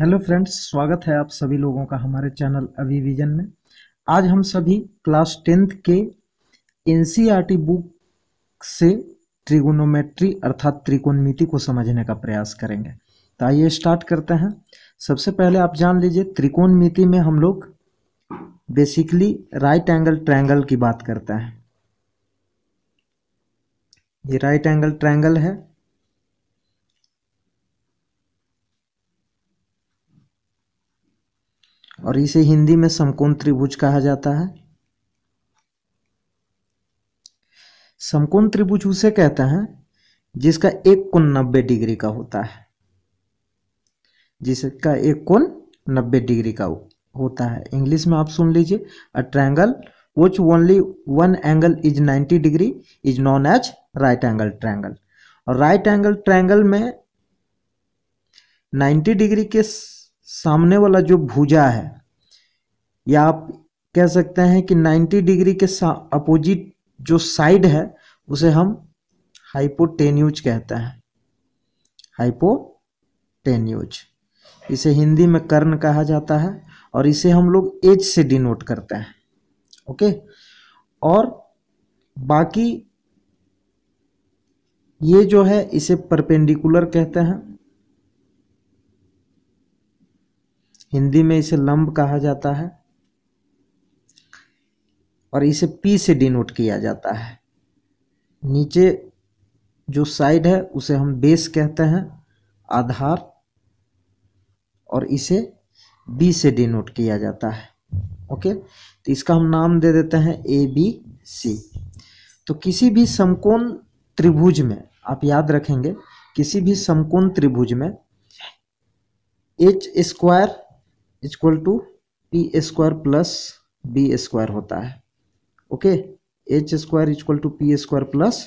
Hello friends स्वागत है आप सभी लोगों का हमारे चैनल अभी विजन में आज हम सभी क्लास टेंथ के एनसीईआरटी बुक e से ट्रिगोनोमेट्री अर्थात त्रिकोणमिति को समझने का प्रयास करेंगे तो आइए स्टार्ट करते हैं सबसे पहले आप जान लीजिए त्रिकोणमिति में हम लोग बेसिकली राइट एंगल ट्रायंगल की बात करते हैं ये राइट एंगल ट्रायंगल है और इसे हिंदी में समकोण त्रिभुज कहा जाता है समकोण त्रिभुज उसे कहते हैं जिसका एक कोण नब्बे डिग्री का होता है जिसका एक कोण नब्बे डिग्री का होता है इंग्लिश में आप सुन लीजिए a triangle which only one angle is 90 degree is known as right angle triangle और राइट एंगल ट्रायंगल में 90 डिग्री के सामने वाला जो भुजा है या आप कह सकते हैं कि 90 डिग्री के अपोजिट जो साइड है उसे हम हाइपोटेन्यूज कहते हैं हाइपोटेन्यूज इसे हिंदी में कर्ण कहा जाता है और इसे हम लोग एज से डिनोट करते हैं ओके और बाकी ये जो है इसे परपेंडिकुलर कहते हैं हिंदी में इसे लंब कहा जाता है और इसे पी से डिनोट किया जाता है नीचे जो साइड है उसे हम बेस कहते हैं आधार और इसे बी से डिनोट किया जाता है ओके तो इसका हम नाम दे देते हैं ए बी सी तो किसी भी समकोण त्रिभुज में आप याद रखेंगे किसी भी समकोण त्रिभुज में H square equal to P square plus B square होता है okay H square equal to P square plus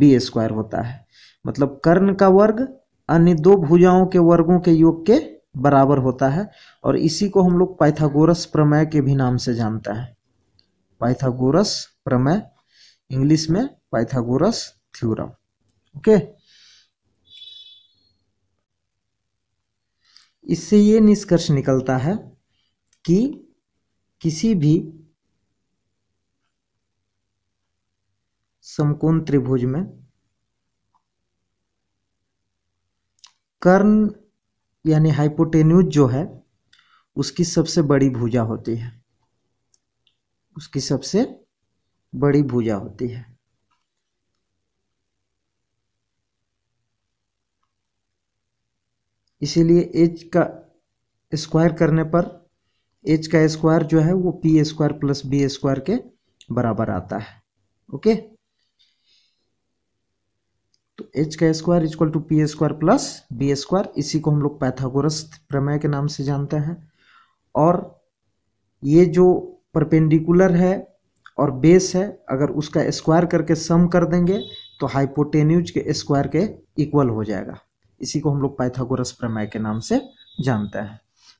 B square होता है मतलब कर्ण का वर्ग अन्य दो भुजाओं के वर्गों के योग के बराबर होता है और इसी को हम लोग पाइथागोरस प्रमेय के भी नाम से जानते हैं पाइथागोरस प्रमेय इंग्लिश में पाइथागोरस थ्योरम ओके okay? इससे ये निष्कर्ष निकलता है कि किसी भी समकोण त्रिभुज में कर्ण यानी हाइपोटेन्यूज जो है उसकी सबसे बड़ी भुजा होती है उसकी सबसे बड़ी भुजा होती है इसीलिए एच का स्क्वायर करने पर एच का स्क्वायर जो है वो P square plus B square के बराबर आता है ओके तो एच का square equal to P square plus B square इसी को हम लोग पैथागोरस प्रमेय के नाम से जानते हैं और ये जो परपेंडिकुलर है और बेस है अगर उसका स्क्वायर करके सम कर देंगे तो हाइपोटेन्यूज के स्क्वायर के इक्वल हो जाएगा इसी को हम लोग पाइथागोरस प्रमेय के नाम से जानते हैं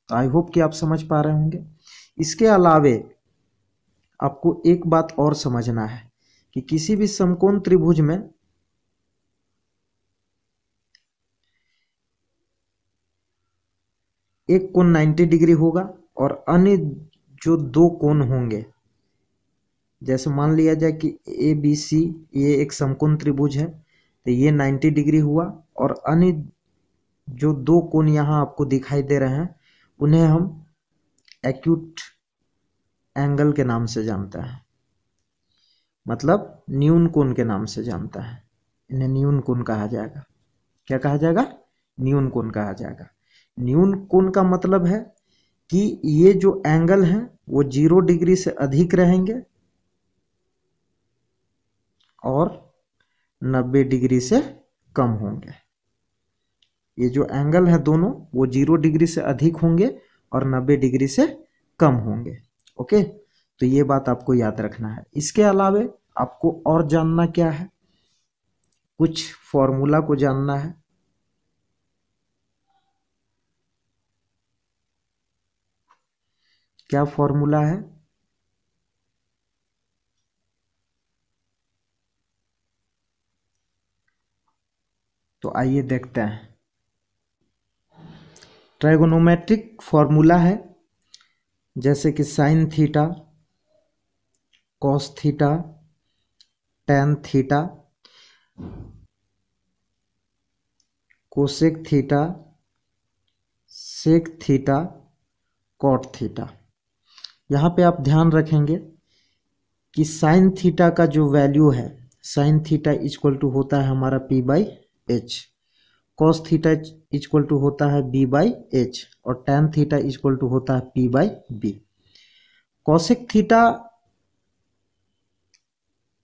तो आई होप कि आप समझ पा रहे होंगे इसके अलावे आपको एक बात और समझना है कि किसी भी समकोण त्रिभुज में एक कोण 90 डिग्री होगा और अन्य जो दो कोण होंगे जैसे मान लिया जाए कि ए बी सी ये एक समकोण त्रिभुज है तो ये 90 डिग्री हुआ और अन्य जो दो कोण यहाँ आपको दिखाई दे रहे हैं उन्हें हम एक्यूट एंगल के नाम से जानते हैं मतलब न्यून कोण के नाम से जानता है इन्हें न्यून कोण कहा जाएगा क्या कहा जाएगा न्यून कोण कहा जाएगा न्यून कोण का मतलब है कि ये जो एंगल हैं वो जीरो डिग्री से अधिक रहेंगे और 90 डिग्री से कम होंगे ये जो एंगल है दोनों वो जीरो डिग्री से अधिक होंगे और 90 डिग्री से कम होंगे ओके तो ये बात आपको याद रखना है इसके अलावे आपको और जानना क्या है कुछ फॉर्मूला को जानना है क्या फॉर्मूला है तो आइए देखते हैं ट्राइगोनोमेट्रिक फॉर्मूला है जैसे कि sine theta cos theta tan theta cosec theta sec theta cot theta यहाँ पे आप ध्यान रखेंगे कि साइन थीटा का जो वैल्यू है साइन थीटा इक्वल टू होता है हमारा P by H cos theta equal to होता है बी बाई एच और टेन थीटा इक्वल टू होता है P by B cosec theta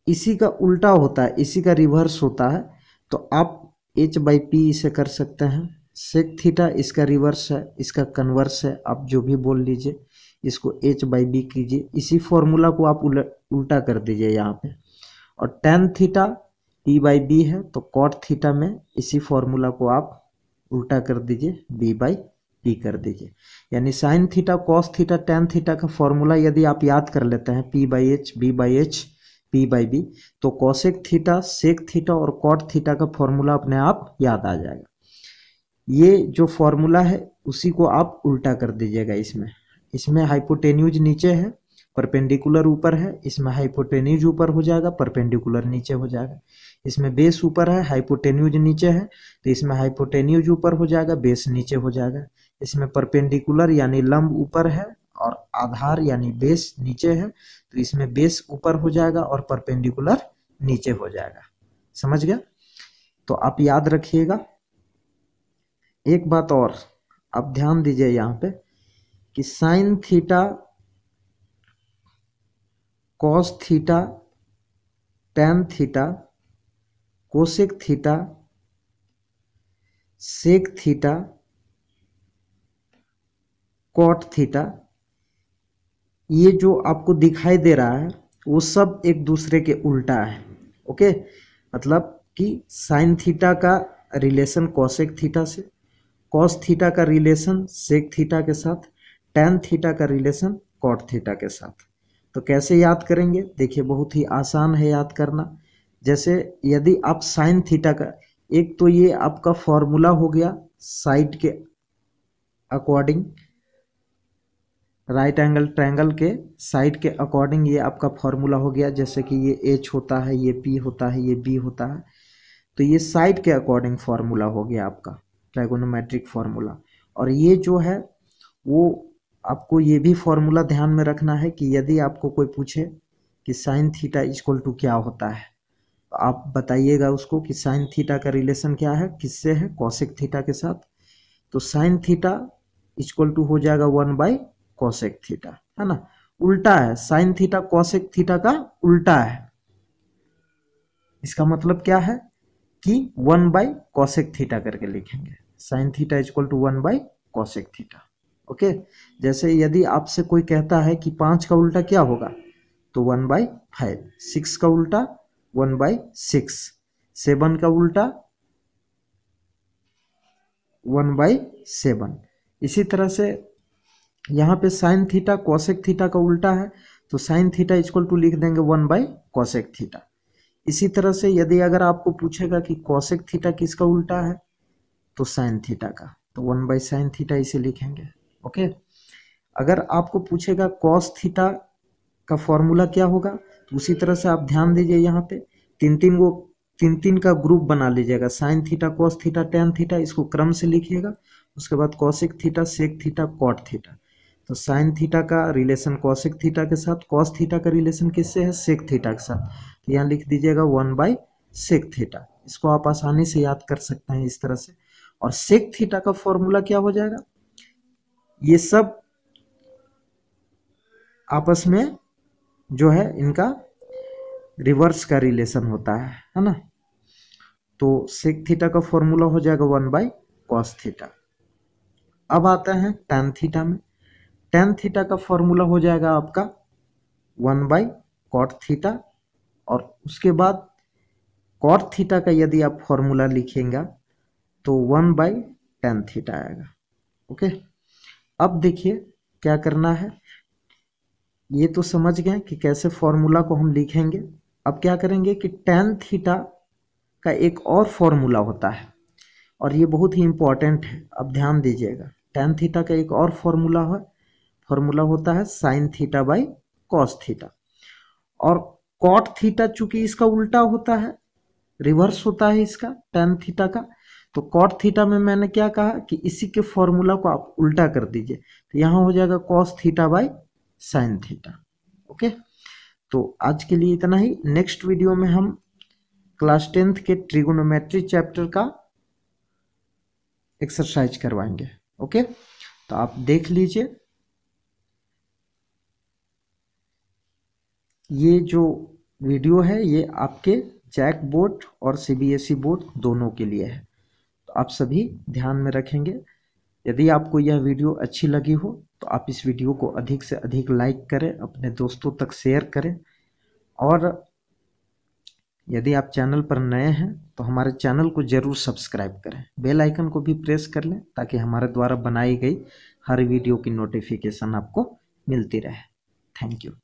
इसी का उल्टा होता है इसी का रिवर्स होता है तो आप एच बाई पी इसे कर सकते हैं सेक थीटा इसका रिवर्स है इसका कन्वर्स है आप जो भी बोल लीजिए इसको एच बाई बी कीजिए इसी फॉर्मूला को आप उल्टा कर दीजिए यहाँ पे और tan theta P by B है तो कॉट थीटा में इसी फॉर्मूला को आप उल्टा कर दीजिए बी बाई पी कर दीजिए यानी sine theta cos theta tan theta का फॉर्मूला यदि आप याद कर लेते हैं P by H B by H P by B तो कॉशेक थीटा सेक थीटा और कॉट थीटा का फॉर्मूला अपने आप याद आ जाएगा ये जो फॉर्मूला है उसी को आप उल्टा कर दीजिएगा इसमें इसमें हाइपोटेन्यूज नीचे है परपेंडिकुलर ऊपर है इसमें हाइपोटेन्यूज ऊपर हो जाएगा परपेंडिकुलर नीचे हो जाएगा इसमें बेस ऊपर है हाइपोटेन्यूज नीचे है तो इसमें हाइपोटेन्यूज ऊपर हो जाएगा बेस नीचे हो जाएगा इसमें परपेंडिकुलर यानी लंब ऊपर है और आधार यानी बेस नीचे है तो इसमें बेस ऊपर हो जाएगा और परपेंडिकुलर नीचे हो जाएगा समझ गया तो आप याद रखिएगा एक बात और आप ध्यान दीजिए यहाँ पे कि sine theta cos theta tan theta cosec theta sec theta cot theta ये जो आपको दिखाई दे रहा है वो सब एक दूसरे के उल्टा है ओके मतलब कि साइन थीटा का रिलेशन कॉसेक थीटा से कॉस थीटा का रिलेशन सेक थीटा के साथ टेन थीटा का रिलेशन कॉट थीटा के साथ तो कैसे याद करेंगे देखिए बहुत ही आसान है याद करना जैसे यदि आप साइन थीटा का एक तो ये आपका फॉर्मूला हो गया साइड के अकॉर्डिंग राइट एंगल ट्रायंगल के साइड के अकॉर्डिंग ये आपका फॉर्मूला हो गया जैसे कि ये एच होता है ये पी होता है ये बी होता है तो ये साइड के अकॉर्डिंग फॉर्मूला हो गया आपका ट्राइगोनोमेट्रिक फॉर्मूला और ये जो है वो आपको ये भी फॉर्मूला ध्यान में रखना है कि यदि आपको कोई पूछे कि साइन थीटा इक्वल टू क्या होता है तो आप बताइएगा उसको कि साइन थीटा का रिलेशन क्या है किससे है कौशिक थीटा के साथ तो साइन थीटा इक्वल टू हो जाएगा वन बाई कॉसेक थीटा है ना उल्टा है साइन थीटा कौशिक थीटा का उल्टा है इसका मतलब क्या है कि वन बाई कौशिक थीटा करके लिखेंगे sine theta equal to one by cosec theta okay जैसे यदि आपसे कोई कहता है कि पाँच का उल्टा क्या होगा तो वन बाई फाइव सिक्स का उल्टा वन बाई सिक्स सेवन का उल्टा वन बाई सेवन इसी तरह से यहाँ पे साइन थीटा कॉसेक थीटा का उल्टा है तो साइन थीटा इजक्वल टू लिख देंगे वन बाई कॉसेक थीटा इसी तरह से यदि अगर आपको पूछेगा कि कॉसेक थीटा किसका उल्टा है तो साइन थीटा का तो वन बाई साइन थीटा इसे लिखेंगे ओके अगर आपको पूछेगा कॉस थीटा का फॉर्मूला क्या होगा तो उसी तरह से आप ध्यान दीजिए यहाँ पे तीन तीन को तीन तीन का ग्रुप बना लीजिएगा sine theta cos theta tan theta इसको क्रम से लिखिएगा उसके बाद cosec theta sec theta cot theta तो साइन थीटा का रिलेशन कौशिक थीटा के साथ कॉस थीटा का रिलेशन किससे है सेक थीटा के साथ तो यहाँ लिख दीजिएगा वन बाई सेक थीटा इसको आप आसानी से याद कर सकते हैं इस तरह से और सेक थीटा का फॉर्मूला क्या हो जाएगा ये सब आपस में जो है इनका रिवर्स का रिलेशन होता है है ना तो सेक थीटा का फॉर्मूला हो जाएगा वन बाई कॉस थीटा अब आते हैं टेन थीटा में टेन थीटा का फॉर्मूला हो जाएगा आपका वन बाई कॉट थीटा और उसके बाद कॉट थीटा का यदि आप फॉर्मूला लिखेंगे तो वन बाई टेन थीटा आएगा ओके okay? अब देखिए क्या करना है ये तो समझ गए कि कैसे फॉर्मूला को हम लिखेंगे अब क्या करेंगे कि टेन थीटा का एक और फॉर्मूला होता है और ये बहुत ही इम्पॉर्टेंट है अब ध्यान दीजिएगा टेन थीटा का एक और फॉर्मूला है फॉर्मूला होता है sine theta by cos theta और कॉट थीटा चूंकि इसका उल्टा होता है रिवर्स होता है इसका टेन थीटा का तो कॉट थीटा में मैंने क्या कहा कि इसी के फॉर्मूला को आप उल्टा कर दीजिए तो यहाँ हो जाएगा cos theta by sine theta okay तो आज के लिए इतना ही नेक्स्ट वीडियो में हम क्लास टेंथ के ट्रिगोनोमेट्री चैप्टर का एक्सरसाइज करवाएंगे ओके तो आप देख लीजिए ये जो वीडियो है ये आपके जैक बोर्ड और सीबीएसई बोर्ड e दोनों के लिए है आप सभी ध्यान में रखेंगे यदि आपको यह वीडियो अच्छी लगी हो तो आप इस वीडियो को अधिक से अधिक लाइक करें अपने दोस्तों तक शेयर करें और यदि आप चैनल पर नए हैं तो हमारे चैनल को ज़रूर सब्सक्राइब करें बेल आइकन को भी प्रेस कर लें ताकि हमारे द्वारा बनाई गई हर वीडियो की नोटिफिकेशन आपको मिलती रहे थैंक यू